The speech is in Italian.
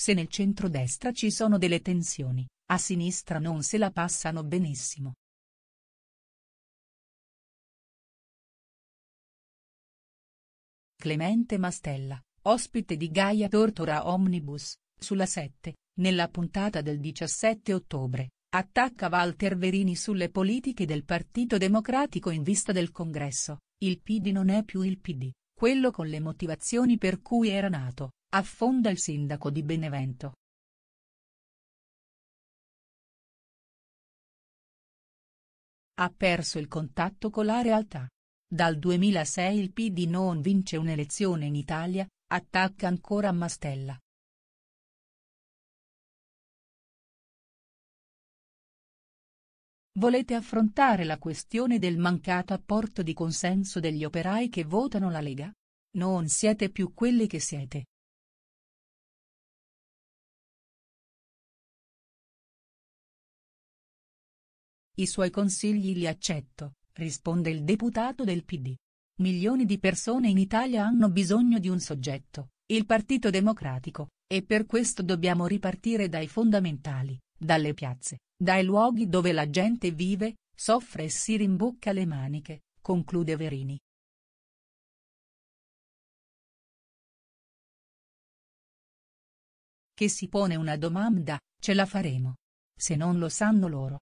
Se nel centro-destra ci sono delle tensioni, a sinistra non se la passano benissimo. Clemente Mastella, ospite di Gaia Tortora Omnibus, sulla 7, nella puntata del 17 ottobre, attacca Walter Verini sulle politiche del Partito Democratico in vista del congresso, il PD non è più il PD, quello con le motivazioni per cui era nato, Affonda il sindaco di Benevento. Ha perso il contatto con la realtà. Dal 2006 il PD non vince un'elezione in Italia, attacca ancora Mastella. Volete affrontare la questione del mancato apporto di consenso degli operai che votano la Lega? Non siete più quelli che siete. I suoi consigli li accetto, risponde il deputato del PD. Milioni di persone in Italia hanno bisogno di un soggetto, il Partito Democratico, e per questo dobbiamo ripartire dai fondamentali, dalle piazze, dai luoghi dove la gente vive, soffre e si rimbocca le maniche, conclude Verini. Che si pone una domanda, ce la faremo. Se non lo sanno loro,